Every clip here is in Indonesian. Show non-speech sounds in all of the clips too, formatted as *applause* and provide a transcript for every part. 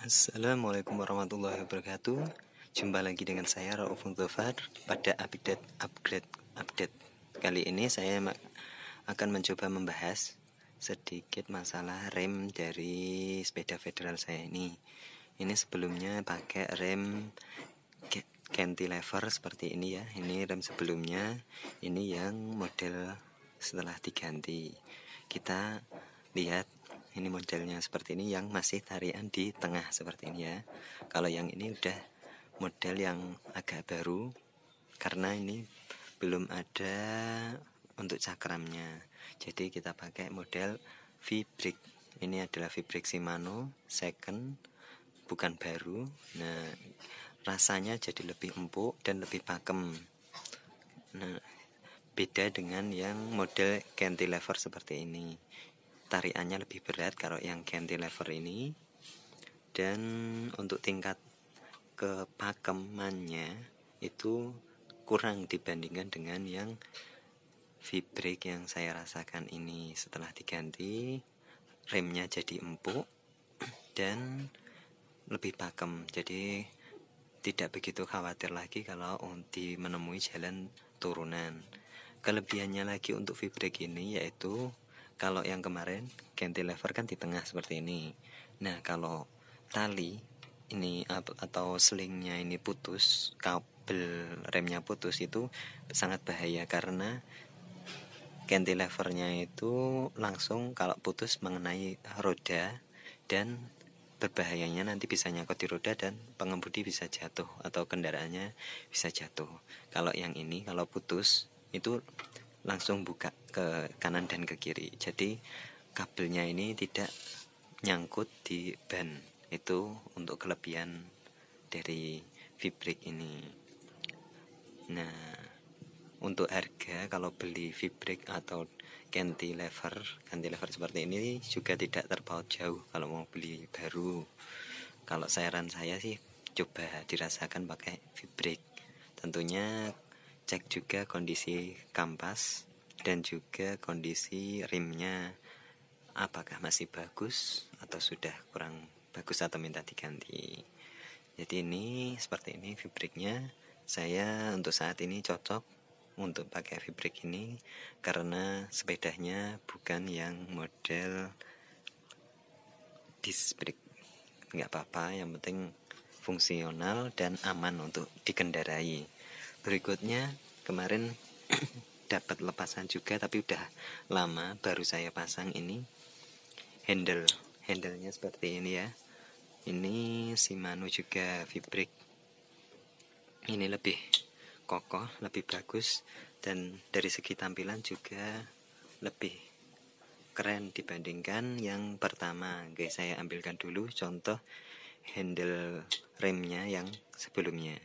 Assalamualaikum warahmatullahi wabarakatuh Jumpa lagi dengan saya Rauf Zofar Pada update upgrade update Kali ini saya akan mencoba membahas Sedikit masalah rem dari sepeda federal saya ini Ini sebelumnya pakai rem cantilever seperti ini ya Ini rem sebelumnya Ini yang model setelah diganti Kita lihat ini modelnya seperti ini yang masih tarian di tengah seperti ini ya kalau yang ini udah model yang agak baru karena ini belum ada untuk cakramnya jadi kita pakai model v ini adalah v Shimano second bukan baru nah rasanya jadi lebih empuk dan lebih pakem nah beda dengan yang model cantilever seperti ini tariannya lebih berat kalau yang cantilever ini dan untuk tingkat kepakemannya itu kurang dibandingkan dengan yang v yang saya rasakan ini setelah diganti remnya jadi empuk *clears throat* dan lebih pakem jadi tidak begitu khawatir lagi kalau untuk menemui jalan turunan kelebihannya lagi untuk v ini yaitu kalau yang kemarin cantilever kan di tengah seperti ini. Nah, kalau tali ini atau selingnya ini putus, kabel remnya putus itu sangat bahaya karena cantilevernya itu langsung kalau putus mengenai roda dan berbahayanya nanti bisa nyangkut di roda dan pengemudi bisa jatuh atau kendaraannya bisa jatuh. Kalau yang ini kalau putus itu langsung buka ke kanan dan ke kiri jadi kabelnya ini tidak nyangkut di ban. itu untuk kelebihan dari fibrik ini nah untuk harga kalau beli fibrik atau cantilever cantilever seperti ini juga tidak terpaut jauh kalau mau beli baru kalau saran saya sih coba dirasakan pakai fibrik. tentunya cek juga kondisi kampas dan juga kondisi rimnya apakah masih bagus atau sudah kurang bagus atau minta diganti jadi ini seperti ini fabricnya saya untuk saat ini cocok untuk pakai fabric ini karena sepedanya bukan yang model disc brake nggak apa-apa yang penting fungsional dan aman untuk dikendarai berikutnya kemarin *coughs* dapat lepasan juga tapi udah lama baru saya pasang ini handle handlenya seperti ini ya ini Shimano juga fabric ini lebih kokoh lebih bagus dan dari segi tampilan juga lebih keren dibandingkan yang pertama guys saya ambilkan dulu contoh handle remnya yang sebelumnya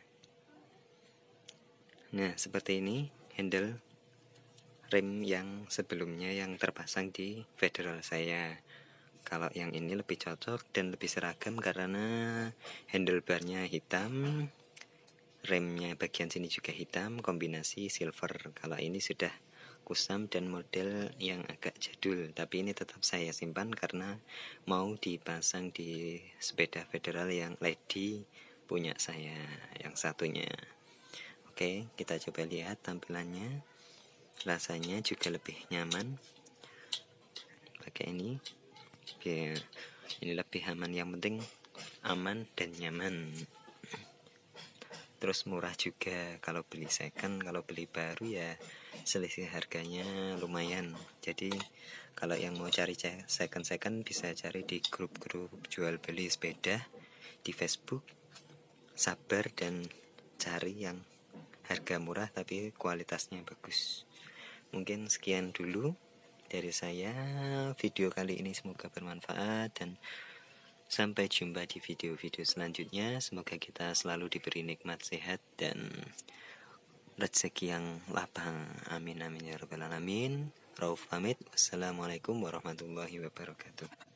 Nah, seperti ini handle rem yang sebelumnya yang terpasang di federal saya. Kalau yang ini lebih cocok dan lebih seragam karena handlebarnya hitam, remnya bagian sini juga hitam, kombinasi silver. Kalau ini sudah kusam dan model yang agak jadul, tapi ini tetap saya simpan karena mau dipasang di sepeda federal yang lady punya saya yang satunya. Oke, kita coba lihat tampilannya. Rasanya juga lebih nyaman. Pakai ini. Oke, ini lebih aman yang penting aman dan nyaman. Terus murah juga kalau beli second, kalau beli baru ya selisih harganya lumayan. Jadi kalau yang mau cari second second bisa cari di grup-grup jual beli sepeda di Facebook. Sabar dan cari yang harga murah tapi kualitasnya bagus mungkin sekian dulu dari saya video kali ini semoga bermanfaat dan sampai jumpa di video-video selanjutnya semoga kita selalu diberi nikmat sehat dan rezeki yang lapang amin amin ya rabbal alamin Rauf pamit wassalamualaikum warahmatullahi wabarakatuh